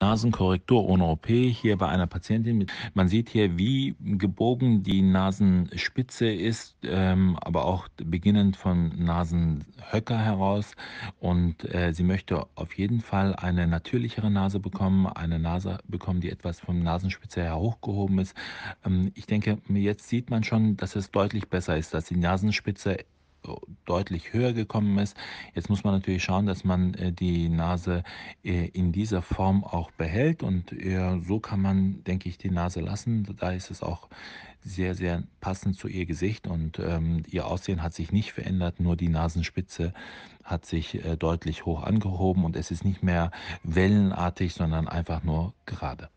Nasenkorrektur ohne OP hier bei einer Patientin. Man sieht hier, wie gebogen die Nasenspitze ist, ähm, aber auch beginnend von Nasenhöcker heraus. Und äh, sie möchte auf jeden Fall eine natürlichere Nase bekommen, eine Nase bekommen, die etwas vom Nasenspitze her hochgehoben ist. Ähm, ich denke, jetzt sieht man schon, dass es deutlich besser ist, dass die Nasenspitze deutlich höher gekommen ist. Jetzt muss man natürlich schauen, dass man äh, die Nase äh, in dieser Form auch behält und äh, so kann man, denke ich, die Nase lassen. Da ist es auch sehr, sehr passend zu ihr Gesicht und ähm, ihr Aussehen hat sich nicht verändert, nur die Nasenspitze hat sich deutlich hoch angehoben und es ist nicht mehr wellenartig, sondern einfach nur gerade.